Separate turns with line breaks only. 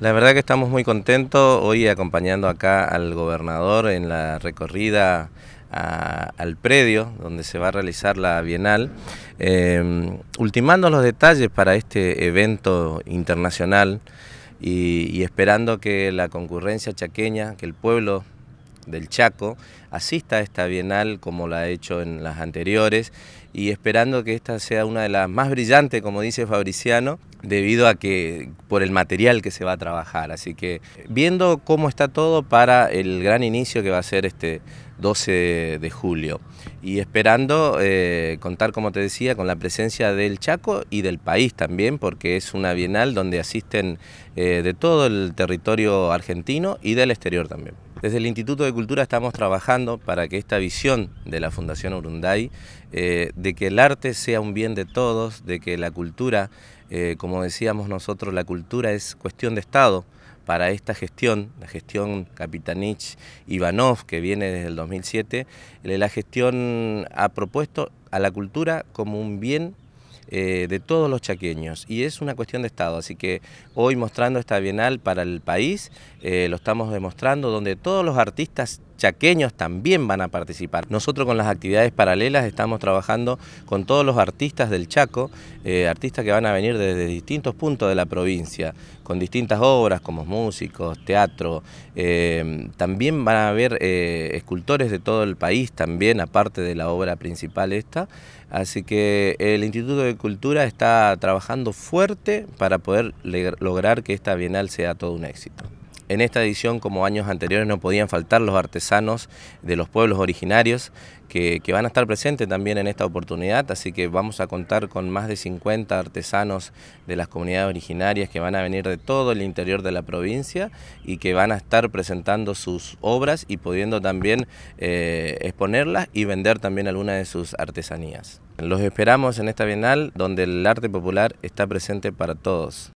La verdad que estamos muy contentos hoy acompañando acá al gobernador en la recorrida al predio donde se va a realizar la Bienal, em, ultimando los detalles para este evento internacional y esperando que la concurrencia chaqueña, que el pueblo del Chaco asista a esta Bienal como la ha hecho en las anteriores y esperando que esta sea una de las más brillantes, como dice Fabriciano, debido a que por el material que se va a trabajar. Así que viendo cómo está todo para el gran inicio que va a ser este 12 de julio y esperando eh, contar, como te decía, con la presencia del Chaco y del país también, porque es una bienal donde asisten eh, de todo el territorio argentino y del exterior también. Desde el Instituto de Cultura estamos trabajando para que esta visión de la Fundación Urunday, eh, de que el arte sea un bien de todos, de que la cultura, eh, como decíamos nosotros, la cultura es cuestión de Estado, para esta gestión, la gestión Capitanich Ivanov, que viene desde el 2007, eh, la gestión ha propuesto a la cultura como un bien eh, de todos los chaqueños y es una cuestión de Estado, así que hoy mostrando esta Bienal para el país, eh, lo estamos demostrando donde todos los artistas chaqueños también van a participar. Nosotros con las actividades paralelas estamos trabajando con todos los artistas del Chaco, eh, artistas que van a venir desde distintos puntos de la provincia, con distintas obras como músicos, teatro, eh, también van a haber eh, escultores de todo el país también, aparte de la obra principal esta, así que el Instituto de Cultura está trabajando fuerte para poder lograr que esta Bienal sea todo un éxito. En esta edición, como años anteriores, no podían faltar los artesanos de los pueblos originarios que, van a estar presentes también en esta oportunidad, así que vamos a contar con más de 50 artesanos de las comunidades originarias que van a venir de todo el interior de la provincia y que van a estar presentando sus obras y pudiendo también eh, exponerlas y vender también algunas de sus artesanías. Los esperamos en esta Bienal donde el arte popular está presente para todos.